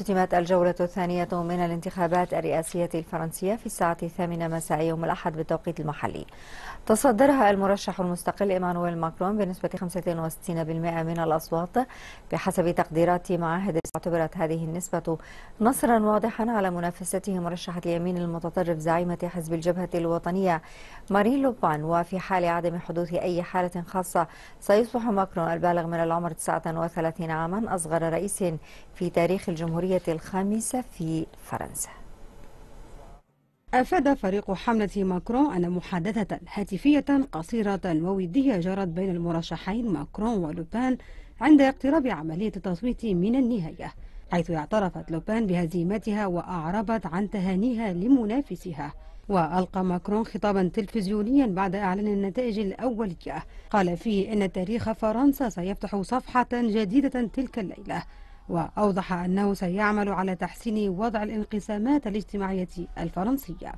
اختتمت الجولة الثانية من الانتخابات الرئاسية الفرنسية في الساعة الثامنة مساء يوم الأحد بالتوقيت المحلي تصدرها المرشح المستقل إيمانويل ماكرون بنسبة 65% من الأصوات بحسب تقديرات معاهد اعتبرت هذه النسبة نصرا واضحا على منافسته مرشحة اليمين المتطرف زعيمة حزب الجبهة الوطنية مارين لوبان وفي حال عدم حدوث أي حالة خاصة سيصبح ماكرون البالغ من العمر 39 عاما أصغر رئيس في تاريخ الجمهورية الجمهورية الخامسة في فرنسا أفاد فريق حملة ماكرون أن محادثة هاتفية قصيرة وودية جرت بين المرشحين ماكرون ولوبان عند اقتراب عملية التصويت من النهاية حيث اعترفت لوبان بهزيمتها وأعربت عن تهانيها لمنافسها وألقى ماكرون خطابا تلفزيونيا بعد إعلان النتائج الأولية قال فيه إن تاريخ فرنسا سيفتح صفحة جديدة تلك الليلة وأوضح أنه سيعمل على تحسين وضع الانقسامات الاجتماعية الفرنسية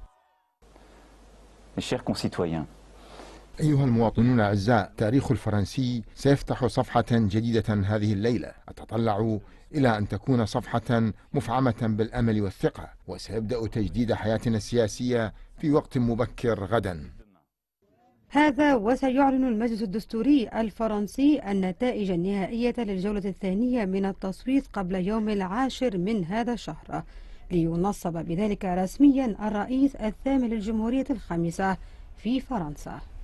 أيها المواطنون الأعزاء تاريخ الفرنسي سيفتح صفحة جديدة هذه الليلة أتطلع إلى أن تكون صفحة مفعمة بالأمل والثقة وسيبدأ تجديد حياتنا السياسية في وقت مبكر غداً هذا وسيعلن المجلس الدستوري الفرنسي النتائج النهائية للجولة الثانية من التصويت قبل يوم العاشر من هذا الشهر لينصب بذلك رسميا الرئيس الثامن للجمهورية الخامسة في فرنسا